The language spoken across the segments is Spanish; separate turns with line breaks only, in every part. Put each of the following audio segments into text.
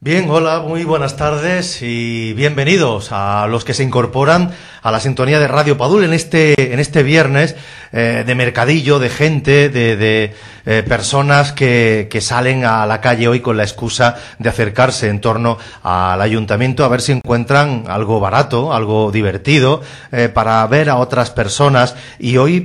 Bien, hola, muy buenas tardes y bienvenidos a los que se incorporan a la sintonía de Radio Padul en este, en este viernes eh, de mercadillo, de gente, de, de eh, personas que, que salen a la calle hoy con la excusa de acercarse en torno al ayuntamiento a ver si encuentran algo barato, algo divertido, eh, para ver a otras personas y hoy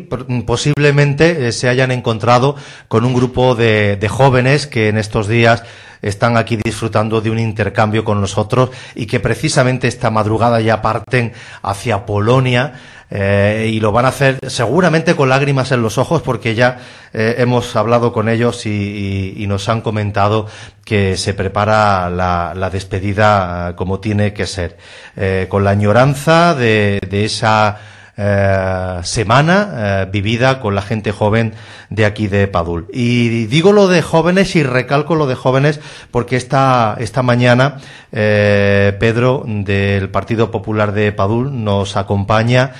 posiblemente se hayan encontrado con un grupo de, de jóvenes que en estos días están aquí disfrutando de un intercambio con nosotros y que precisamente esta madrugada ya parten hacia Polonia eh, y lo van a hacer seguramente con lágrimas en los ojos porque ya eh, hemos hablado con ellos y, nos han comentado que se prepara la, despedida como tiene que ser, eh, con la añoranza de esa eh, semana eh, vivida con la gente joven de aquí de Padul. Y digo lo de jóvenes y recalco lo de jóvenes porque esta, mañana eh, Pedro del Partido Popular de Padul nos acompaña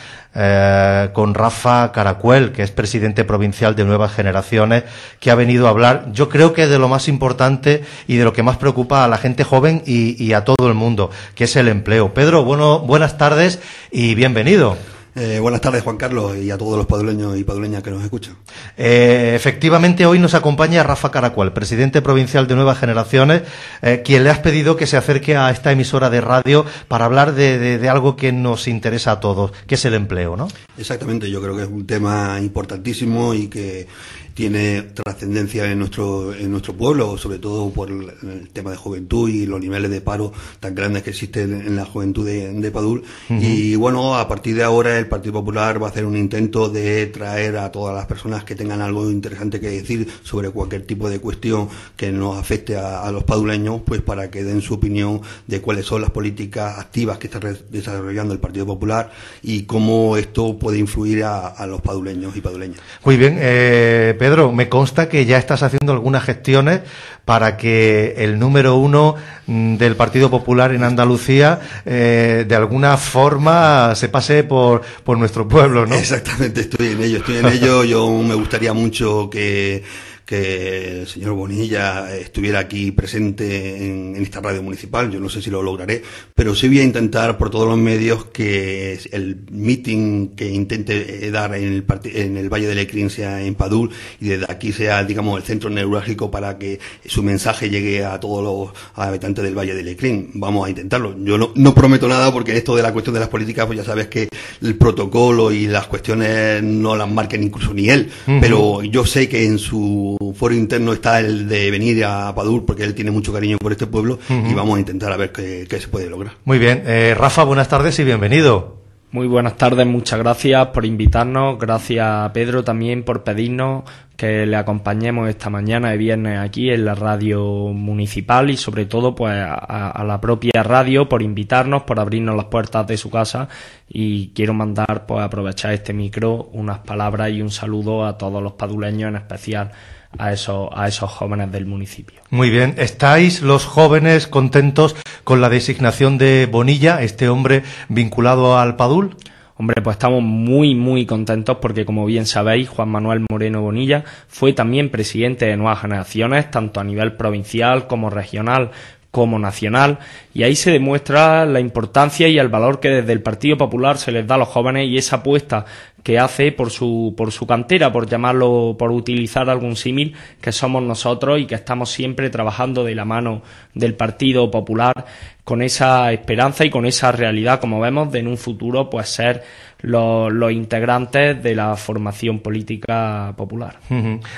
con Rafa Caracuel, que es presidente provincial de Nuevas Generaciones, que ha venido a hablar, yo creo que de lo más importante y de lo que más preocupa a la gente joven y, y a todo el mundo, que es el empleo. Pedro, bueno, buenas tardes y bienvenido.
Eh, buenas tardes, Juan Carlos, y a todos los paduleños y paduleñas que nos escuchan.
Eh, efectivamente, hoy nos acompaña Rafa Caracual, presidente provincial de Nuevas Generaciones, eh, quien le has pedido que se acerque a esta emisora de radio para hablar de, de, algo que nos interesa a todos, que es el empleo, ¿no?
Exactamente, yo creo que es un tema importantísimo y que, tiene trascendencia en nuestro, en nuestro pueblo, sobre todo por el, tema de juventud y los niveles de paro tan grandes que existen en la juventud de, Padul. Y bueno, a partir de ahora el Partido Popular va a hacer un intento de traer a todas las personas que tengan algo interesante que decir sobre cualquier tipo de cuestión que nos afecte a, los paduleños, pues para que den su opinión de cuáles son las políticas activas que está desarrollando el Partido Popular y cómo esto puede influir a, los paduleños y paduleñas.
Muy bien, eh, Pedro, me consta que ya estás haciendo algunas gestiones para que el número uno mm, del Partido Popular en Andalucía eh, de alguna forma se pase por, por nuestro pueblo, ¿no? Exactamente,
estoy en ello, estoy en ello. Yo me gustaría mucho que que el señor Bonilla estuviera aquí presente en, esta radio municipal. Yo no sé si lo lograré, pero sí voy a intentar por todos los medios que el meeting que intente eh, dar en el, en el Valle de Lecrín sea en Padul y desde aquí sea, digamos, el centro neurálgico para que su mensaje llegue a todos los habitantes del Valle de Lecrín. Vamos a intentarlo. Yo no, prometo nada porque esto de la cuestión de las políticas, pues ya sabes que el protocolo y las cuestiones no las marquen incluso ni él, pero yo sé que en su foro interno está el de venir a Padur, porque él tiene mucho cariño por este pueblo, y vamos a intentar a ver qué, se puede lograr.
Muy bien. Eh, Rafa, buenas tardes y bienvenido. Muy buenas tardes, muchas gracias por invitarnos, gracias a Pedro también por pedirnos que le acompañemos esta mañana de viernes aquí en la radio municipal y sobre todo pues a, a, la propia radio por invitarnos, por abrirnos las puertas de su casa y quiero mandar pues aprovechar este micro unas palabras y un saludo a todos los paduleños en especial a esos, a esos jóvenes del municipio.
Muy bien, ¿estáis los jóvenes contentos con la designación de Bonilla, este hombre vinculado al Padul?
Hombre, pues estamos muy, muy contentos porque, como bien sabéis, Juan Manuel Moreno Bonilla fue también presidente de Nuevas Generaciones, tanto a nivel provincial como regional como nacional, y ahí se demuestra la importancia y el valor que desde el Partido Popular se les da a los jóvenes y esa apuesta que hace por su, por su cantera, por llamarlo, por utilizar algún símil, que somos nosotros y que estamos siempre trabajando de la mano del Partido Popular con esa esperanza y con esa realidad, como vemos, de en un futuro pues ser los, los integrantes de la formación política popular.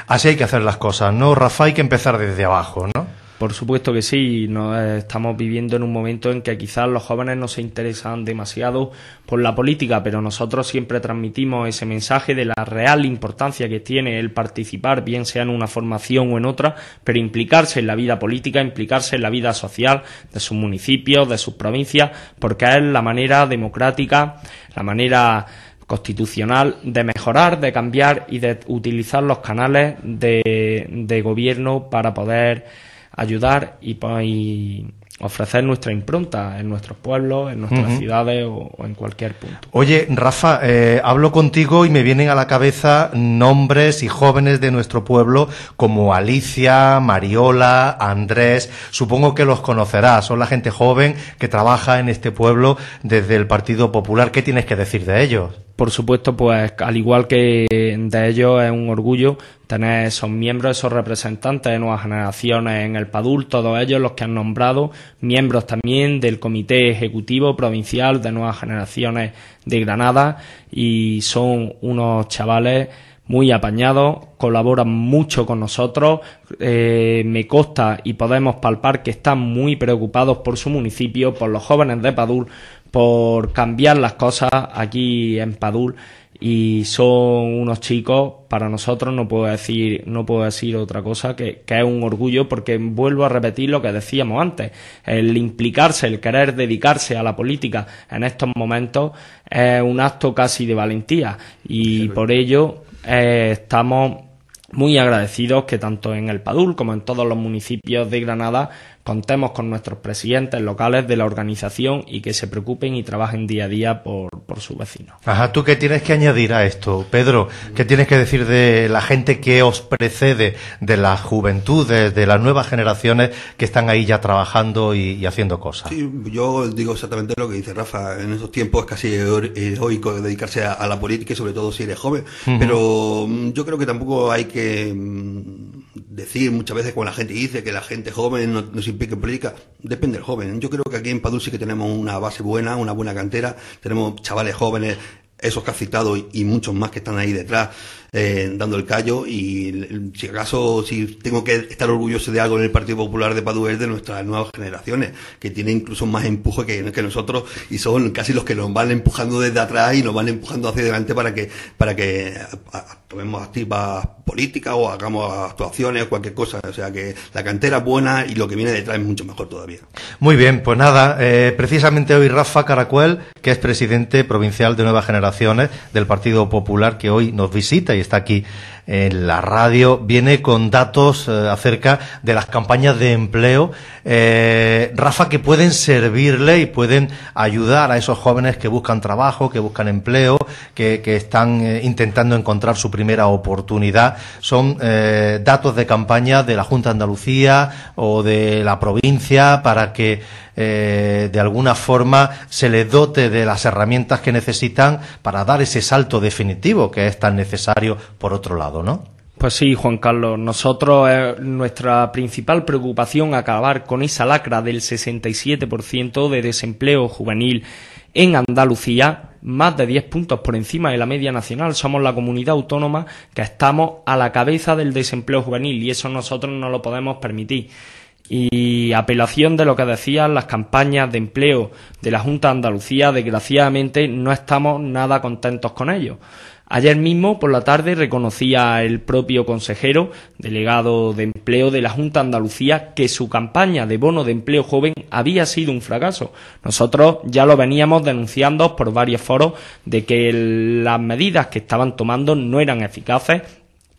Así hay que hacer las cosas, ¿no, Rafa? Hay que empezar
desde abajo, ¿no? Por supuesto que sí, nos eh, estamos viviendo en un momento en que quizás los jóvenes no se interesan demasiado por la política, pero nosotros siempre transmitimos ese mensaje de la real importancia que tiene el participar, bien sea en una formación o en otra, pero implicarse en la vida política, implicarse en la vida social de sus municipios, de sus provincias, porque es la manera democrática, la manera constitucional de mejorar, de cambiar y de utilizar los canales de gobierno para poder ayudar y, ofrecer nuestra impronta en nuestros pueblos, en nuestras ciudades o, en cualquier punto.
Oye, Rafa, eh, hablo contigo y me vienen a la cabeza nombres y jóvenes de nuestro pueblo como Alicia, Mariola, Andrés. Supongo que los conocerás. Son la gente joven que trabaja en este pueblo desde el Partido Popular. ¿Qué tienes que decir de ellos?
por supuesto, pues al igual que de ellos es un orgullo tener esos miembros, esos representantes de nuevas generaciones en el PADUL, todos ellos los que han nombrado, miembros también del Comité Ejecutivo Provincial de Nuevas Generaciones de Granada y son unos chavales muy apañados, colaboran mucho con nosotros, eh, me consta y podemos palpar que están muy preocupados por su municipio, por los jóvenes de PADUL, por cambiar las cosas aquí en Padul y son unos chicos para nosotros no puedo decir no puedo decir otra cosa que, es un orgullo porque vuelvo a repetir lo que decíamos antes el implicarse el querer dedicarse a la política en estos momentos es un acto casi de valentía y por ello eh, estamos muy agradecidos que tanto en el Padul como en todos los municipios de Granada contemos con nuestros presidentes locales de la organización y que se preocupen y trabajen día a día por, por su vecino.
Ajá, ¿tú qué tienes que añadir a esto, Pedro? ¿Qué tienes que decir de la gente que os precede, de la juventud, de las nuevas generaciones que están ahí ya trabajando y, haciendo cosas?
Sí, yo digo exactamente lo que dice Rafa. En esos tiempos es casi heroico dedicarse a, la política sobre todo si eres joven. Pero mm, yo creo que tampoco hay que mm, decir muchas veces cuando la gente dice que la gente joven no, se implica en política, depende del joven. Yo creo que aquí en Padul sí que tenemos una base buena, una buena cantera, tenemos chavales jóvenes, esos que has citado y muchos más que están ahí detrás eh, dando el callo y eh, si acaso si tengo que estar orgulloso de algo en el Partido Popular de Padua es de nuestras nuevas generaciones que tiene incluso más empuje que, nosotros y son casi los que nos van empujando desde atrás y nos van empujando hacia adelante para que para que tomemos activas políticas o hagamos actuaciones o cualquier cosa o sea que la cantera es buena y lo que viene detrás es mucho mejor todavía
muy bien pues nada eh, precisamente hoy Rafa Caracuel que es presidente provincial de Nuevas Generaciones del Partido Popular que hoy nos visita y está aquí en eh, la radio, viene con datos eh, acerca de las campañas de empleo, eh, Rafa, que pueden servirle y pueden ayudar a esos jóvenes que buscan trabajo, que buscan empleo, que, están intentando encontrar su primera oportunidad. Son datos de campaña de la Junta de Andalucía o de la provincia para que de alguna forma se les dote de las herramientas que necesitan para dar ese salto definitivo que es tan necesario por otro lado.
Pues sí, Juan Carlos, nosotros eh, nuestra principal preocupación acabar con esa lacra del 67% de desempleo juvenil en Andalucía, más de 10 puntos por encima de la media nacional. Somos la comunidad autónoma que estamos a la cabeza del desempleo juvenil y eso nosotros no lo podemos permitir y apelación de lo que decían las campañas de empleo de la Junta de Andalucía, desgraciadamente no estamos nada contentos con ello. Ayer mismo por la tarde reconocía el propio consejero delegado de empleo de la Junta de Andalucía que su campaña de bono de empleo joven había sido un fracaso. Nosotros ya lo veníamos denunciando por varios foros de que las medidas que estaban tomando no eran eficaces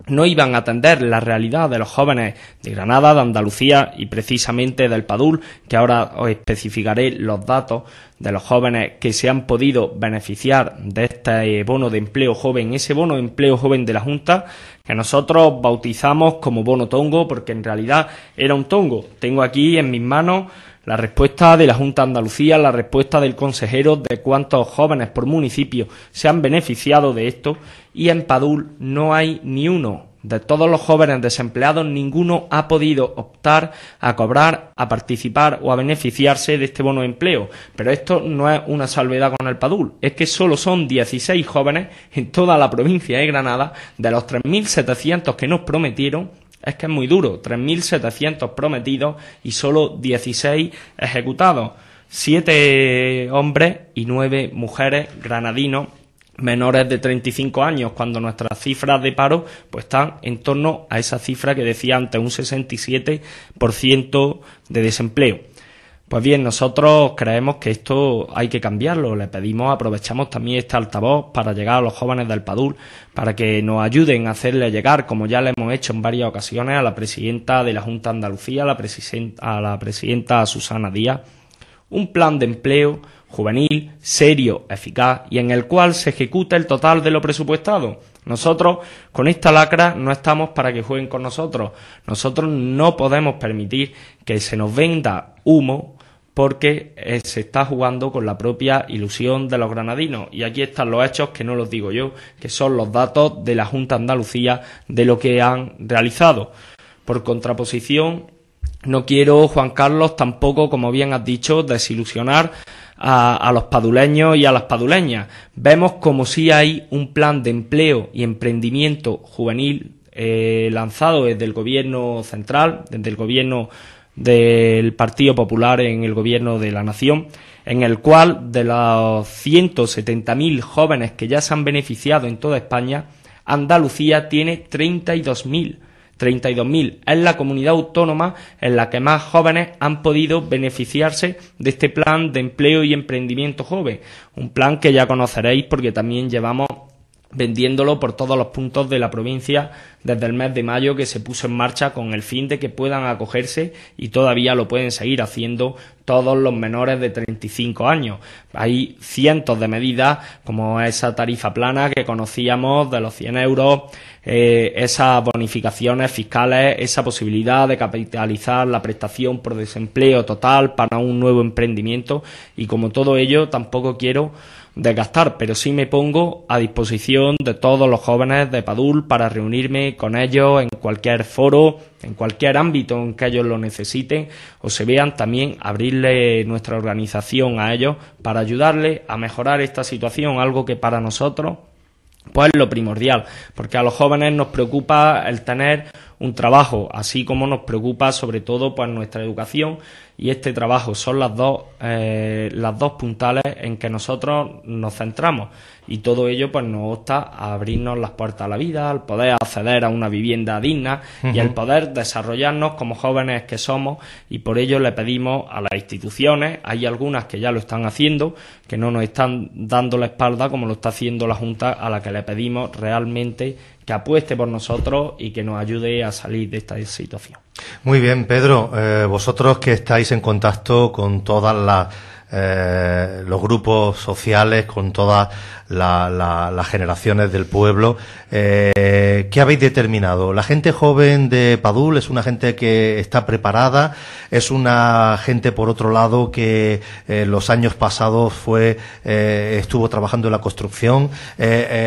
no iban a atender la realidad de los jóvenes de Granada, de Andalucía y precisamente del Padul, que ahora os especificaré los datos de los jóvenes que se han podido beneficiar de este eh, bono de empleo joven, ese bono de empleo joven de la Junta, que nosotros bautizamos como bono tongo, porque en realidad era un tongo. Tengo aquí en mis manos la respuesta de la Junta de Andalucía, la respuesta del consejero de cuántos jóvenes por municipio se han beneficiado de esto y en Padul no hay ni uno. De todos los jóvenes desempleados, ninguno ha podido optar a cobrar, a participar o a beneficiarse de este bono de empleo. Pero esto no es una salvedad con el Padul. Es que solo son 16 jóvenes en toda la provincia de Granada de los 3.700 que nos prometieron es que es muy duro, 3.700 prometidos y solo 16 ejecutados, siete hombres y nueve mujeres granadinos menores de 35 años, cuando nuestras cifras de paro pues están en torno a esa cifra que decía antes, un 67% de desempleo. Pues bien, nosotros creemos que esto hay que cambiarlo. Le pedimos, aprovechamos también este altavoz para llegar a los jóvenes del PADUR, para que nos ayuden a hacerle llegar, como ya le hemos hecho en varias ocasiones, a la presidenta de la Junta de Andalucía, a la, a la presidenta Susana Díaz, un plan de empleo juvenil, serio, eficaz y en el cual se ejecuta el total de lo presupuestado. Nosotros con esta lacra no estamos para que jueguen con nosotros. Nosotros no podemos permitir que se nos venda humo porque eh, se está jugando con la propia ilusión de los granadinos. Y aquí están los hechos que no los digo yo, que son los datos de la Junta Andalucía de lo que han realizado. Por contraposición, no quiero, Juan Carlos, tampoco, como bien has dicho, desilusionar a, los paduleños y a las paduleñas. Vemos como si hay un plan de empleo y emprendimiento juvenil eh, lanzado desde el gobierno central, desde el gobierno del Partido Popular en el Gobierno de la Nación, en el cual de los 170.000 jóvenes que ya se han beneficiado en toda España, Andalucía tiene 32.000. 32.000 es la comunidad autónoma en la que más jóvenes han podido beneficiarse de este plan de empleo y emprendimiento joven, un plan que ya conoceréis porque también llevamos vendiéndolo por todos los puntos de la provincia desde el mes de mayo que se puso en marcha con el fin de que puedan acogerse y todavía lo pueden seguir haciendo todos los menores de 35 años. Hay cientos de medidas como esa tarifa plana que conocíamos de los 100 euros, eh, esas bonificaciones fiscales, esa posibilidad de capitalizar la prestación por desempleo total para un nuevo emprendimiento y como todo ello tampoco quiero desgastar, pero sí me pongo a disposición de todos los jóvenes de Padul para reunirme con ellos en cualquier foro, en cualquier ámbito en que ellos lo necesiten o se vean también abrirle nuestra organización a ellos para ayudarles a mejorar esta situación, algo que para nosotros pues es lo primordial, porque a los jóvenes nos preocupa el tener un trabajo, así como nos preocupa sobre todo pues, nuestra educación y este trabajo. Son las dos, eh, las dos puntales en que nosotros nos centramos y todo ello pues, nos obsta a abrirnos las puertas a la vida, al poder acceder a una vivienda digna y al poder desarrollarnos como jóvenes que somos y por ello le pedimos a las instituciones, hay algunas que ya lo están haciendo, que no nos están dando la espalda como lo está haciendo la Junta a la que le pedimos realmente que apueste por nosotros y que nos ayude a salir de esta situación.
Muy bien, Pedro, eh, vosotros que estáis en contacto con todas las eh, los grupos sociales, con todas las generaciones del pueblo. Eh, ¿Qué habéis determinado? ¿La gente joven de Padul es una gente que está preparada? ¿Es una gente, por otro lado, que eh, los años pasados fue estuvo trabajando en la construcción?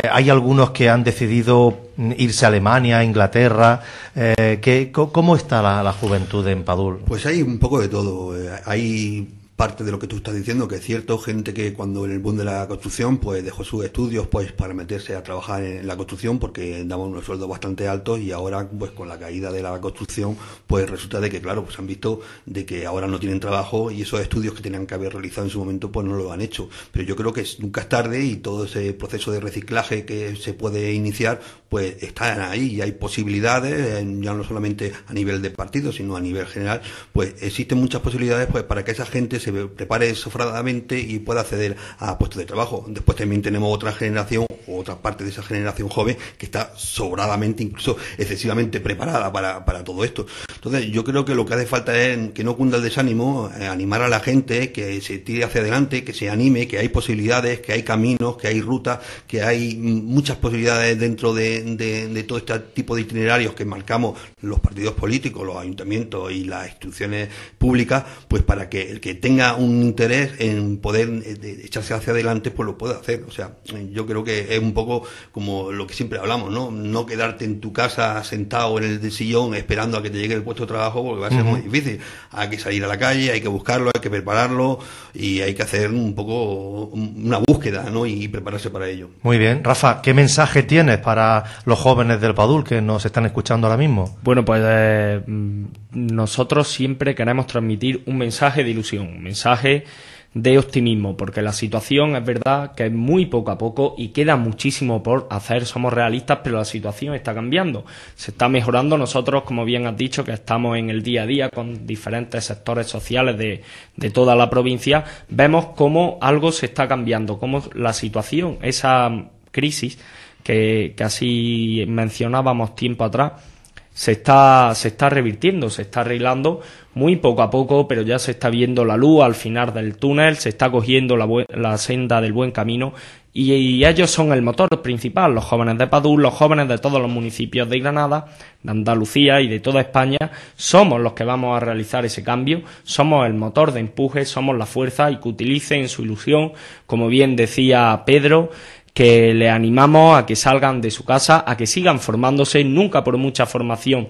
¿Hay algunos que han decidido irse a Alemania, a Inglaterra? ¿qué, ¿Cómo está la, la, juventud en Padul?
Pues hay un poco de todo. Hay parte de lo que tú estás diciendo, que es cierto, gente que cuando en el boom de la construcción, pues dejó sus estudios pues para meterse a trabajar en la construcción porque daban unos sueldos bastante altos y ahora pues con la caída de la construcción, pues resulta de que claro, pues han visto de que ahora no tienen trabajo y esos estudios que tenían que haber realizado en su momento pues no lo han hecho. Pero yo creo que nunca es tarde y todo ese proceso de reciclaje que se puede iniciar, pues están ahí y hay posibilidades, ya no solamente a nivel de partido, sino a nivel general, pues existen muchas posibilidades pues para que esa gente se se prepare sofradamente y pueda acceder a puestos de trabajo. Después también tenemos otra generación, otra parte de esa generación joven que está sobradamente, incluso excesivamente preparada para, para todo esto. Entonces, yo creo que lo que hace falta es que no cunda el desánimo, eh, animar a la gente, que se tire hacia adelante, que se anime, que hay posibilidades, que hay caminos, que hay rutas, que hay mm, muchas posibilidades dentro de, todo este tipo de itinerarios que marcamos los partidos políticos, los ayuntamientos y las instituciones públicas, pues para que el que tenga un interés en poder eh, echarse hacia adelante, pues lo pueda hacer. O sea, eh, yo creo que es un poco como lo que siempre hablamos, ¿no? No quedarte en tu casa sentado en el sillón esperando a que te llegue el puesto trabajo porque va a ser muy difícil. Hay que salir a la calle, hay que buscarlo, hay que prepararlo y hay que hacer un poco una búsqueda ¿no? y prepararse para ello.
Muy bien. Rafa, ¿qué mensaje tienes para los jóvenes del Padul que nos están escuchando ahora
mismo? Bueno, pues eh, mm, nosotros siempre queremos transmitir un mensaje de ilusión, un mensaje de optimismo, porque la situación es verdad que es muy poco a poco y queda muchísimo por hacer, somos realistas, pero la situación está cambiando, se está mejorando nosotros, como bien has dicho, que estamos en el día a día con diferentes sectores sociales de, de toda la provincia, vemos cómo algo se está cambiando, cómo la situación, esa crisis que, que así mencionábamos tiempo atrás, se está, se está revirtiendo, se está arreglando muy poco a poco, pero ya se está viendo la luz al final del túnel, se está cogiendo la, la senda del buen camino y, y, ellos son el motor principal, los jóvenes de Padú, los jóvenes de todos los municipios de Granada, de Andalucía y de toda España, somos los que vamos a realizar ese cambio, somos el motor de empuje, somos la fuerza y que utilicen su ilusión, como bien decía Pedro, que le animamos a que salgan de su casa, a que sigan formándose, nunca por mucha formación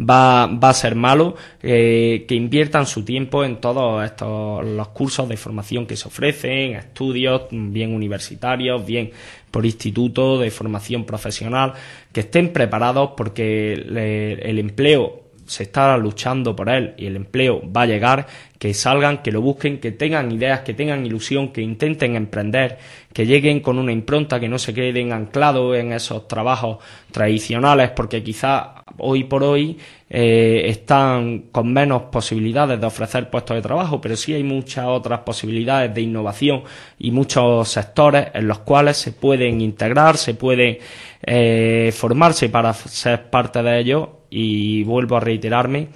Va, a ser malo, eh, que inviertan su tiempo en todos estos los cursos de formación que se ofrecen, estudios, bien universitarios, bien por instituto de formación profesional, que estén preparados porque el empleo se está luchando por él y el empleo va a llegar, que salgan, que lo busquen, que tengan ideas, que tengan ilusión, que intenten emprender, que lleguen con una impronta, que no se queden anclados en esos trabajos tradicionales, porque quizá hoy por hoy eh, están con menos posibilidades de ofrecer puestos de trabajo, pero sí hay muchas otras posibilidades de innovación y muchos sectores en los cuales se pueden integrar, se pueden eh, formarse para ser parte de ellos y vuelvo a reiterarme,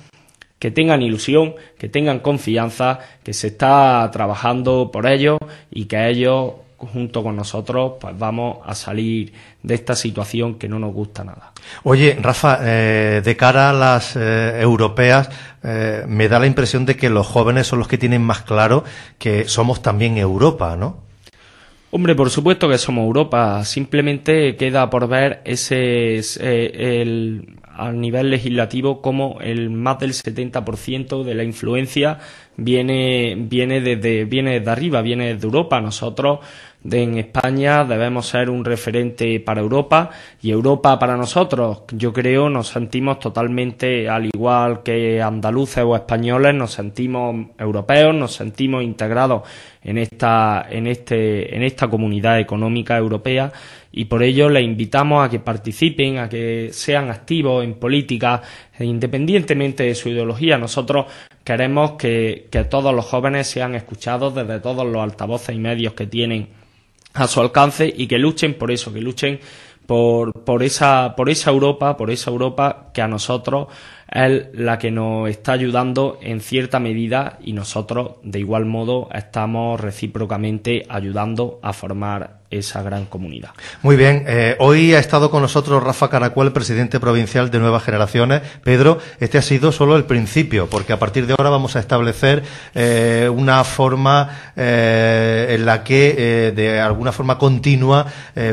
que tengan ilusión, que tengan confianza, que se está trabajando por ellos y que ellos junto con nosotros pues vamos a salir de esta situación que no nos gusta nada.
Oye, Rafa, eh, de cara a las eh, europeas, eh, me da la impresión de que los jóvenes son los que tienen más claro que somos también Europa, ¿no?
Hombre, por supuesto que somos Europa. Simplemente queda por ver ese eh, el, a nivel legislativo cómo el más del 70% de la influencia viene viene desde viene de arriba, viene de Europa. Nosotros en España debemos ser un referente para Europa y Europa para nosotros. Yo creo nos sentimos totalmente al igual que andaluces o españoles, nos sentimos europeos, nos sentimos integrados en esta en este en esta comunidad económica europea y por ello les invitamos a que participen, a que sean activos en política, independientemente de su ideología. Nosotros queremos que todos los jóvenes sean escuchados desde todos los altavoces y medios que tienen a su alcance y que luchen por eso, que luchen por, por, esa, por esa Europa, por esa Europa que a nosotros es la que nos está ayudando en cierta medida y nosotros de igual modo estamos recíprocamente ayudando a formar esa gran comunidad.
Muy bien, eh, hoy ha estado con nosotros Rafa Caracuel, presidente provincial de Nuevas Generaciones. Pedro, este ha sido solo el principio, porque a partir de ahora vamos a establecer eh, una forma eh, en la que de alguna forma continua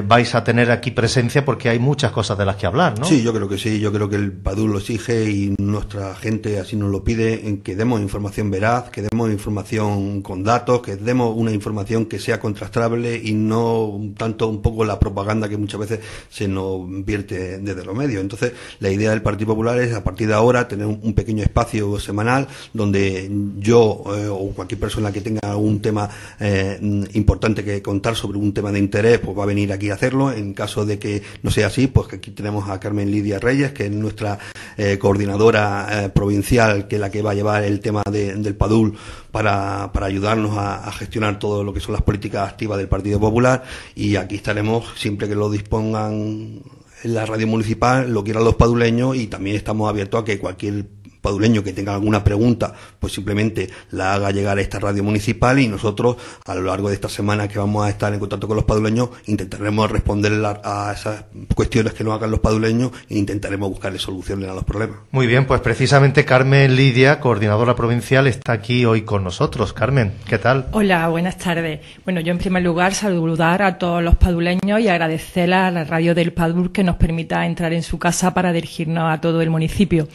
vais a tener aquí presencia, porque hay muchas cosas de las que hablar, ¿no? Sí,
yo creo que sí, yo creo que el PADU lo exige y nuestra gente así nos lo pide, en que demos información veraz, que demos información con datos, que demos una información que sea contrastable y no un tanto un poco la propaganda que muchas veces se nos vierte desde los medios. Entonces, la idea del Partido Popular es a partir de ahora tener un pequeño espacio semanal donde yo eh, o cualquier persona que tenga algún tema eh, importante que contar sobre un tema de interés, pues va a venir aquí a hacerlo. En caso de que no sea así, pues aquí tenemos a Carmen Lidia Reyes, que es nuestra eh, coordinadora provincial, que es la que va a llevar el tema del PADUL para, ayudarnos a, gestionar todo lo que son las políticas activas del Partido Popular y aquí estaremos siempre que lo dispongan la radio municipal, lo quieran los paduleños y también estamos abiertos a que cualquier paduleño que tenga alguna pregunta, pues simplemente la haga llegar a esta radio municipal y nosotros a lo largo de esta semana que vamos a estar en contacto con los paduleños intentaremos responder a esas cuestiones que nos hagan los paduleños e intentaremos buscarle soluciones a los problemas.
Muy bien, pues precisamente Carmen Lidia, coordinadora provincial, está aquí hoy con nosotros. Carmen, ¿qué tal?
Hola, buenas tardes. Bueno, yo en primer lugar saludar a todos los paduleños y agradecer a la radio del Padul que nos permita entrar en su casa para dirigirnos a todo el municipio.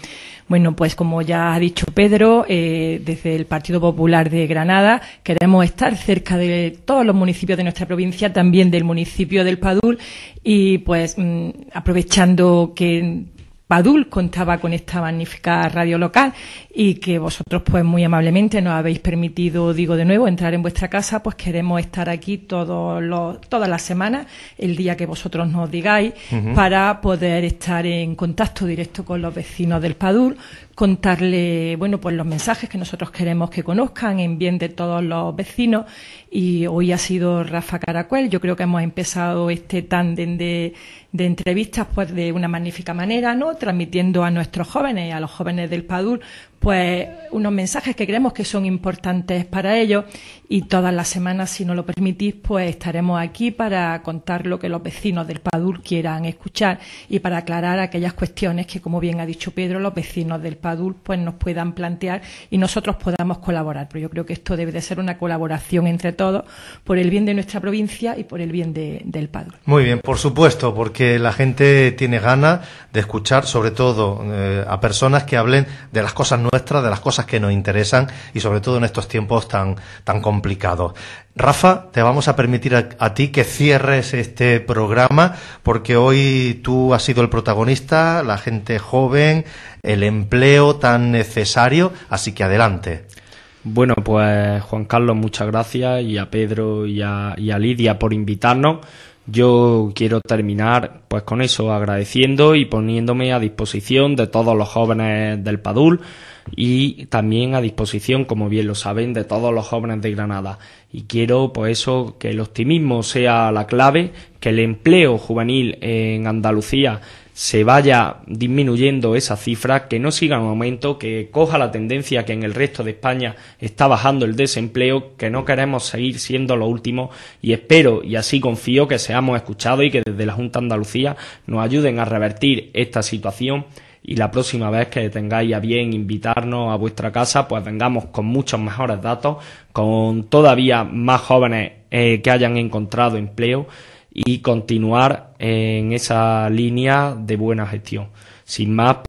Bueno, pues como ya ha dicho Pedro, eh, desde el Partido Popular de Granada queremos estar cerca de todos los municipios de nuestra provincia, también del municipio del Padul, y pues mm, aprovechando que Padul contaba con esta magnífica radio local y que vosotros pues muy amablemente nos habéis permitido, digo de nuevo, entrar en vuestra casa, pues queremos estar aquí todos los, todas las semanas, el día que vosotros nos digáis, para poder estar en contacto directo con los vecinos del Padul, contarle, bueno, pues los mensajes que nosotros queremos que conozcan en bien de todos los vecinos y hoy ha sido Rafa Caracuel, yo creo que hemos empezado este tándem de, de entrevistas pues de una magnífica manera, ¿no? transmitiendo a nuestros jóvenes, y a los jóvenes del PADUR, pues unos mensajes que creemos que son importantes para ellos y todas las semanas, si no lo permitís, pues estaremos aquí para contar lo que los vecinos del Padur quieran escuchar y para aclarar aquellas cuestiones que, como bien ha dicho Pedro, los vecinos del Padur pues nos puedan plantear y nosotros podamos colaborar. Pero yo creo que esto debe de ser una colaboración entre todos por el bien de nuestra provincia y por el bien de, del Padur.
Muy bien, por supuesto, porque la gente tiene ganas de escuchar, sobre todo eh, a personas que hablen de las cosas nuevas nuestras, de las cosas que nos interesan y sobre todo en estos tiempos tan, tan complicados. Rafa, te vamos a permitir a, ti que cierres este programa porque hoy tú has sido el protagonista, la gente joven,
el empleo tan necesario, así que adelante. Bueno, pues Juan Carlos, muchas gracias y a Pedro y a, y a, Lidia por invitarnos. Yo quiero terminar pues con eso, agradeciendo y poniéndome a disposición de todos los jóvenes del Padul y también a disposición, como bien lo saben, de todos los jóvenes de Granada. Y quiero, por pues eso, que el optimismo sea la clave, que el empleo juvenil en Andalucía se vaya disminuyendo esa cifra, que no siga un aumento, que coja la tendencia que en el resto de España está bajando el desempleo, que no queremos seguir siendo lo último y espero y así confío que seamos escuchados y que desde la Junta de Andalucía nos ayuden a revertir esta situación y la próxima vez que tengáis a bien invitarnos a vuestra casa, pues vengamos con muchos mejores datos, con todavía más jóvenes eh, que hayan encontrado empleo y continuar en esa línea de buena gestión. Sin más,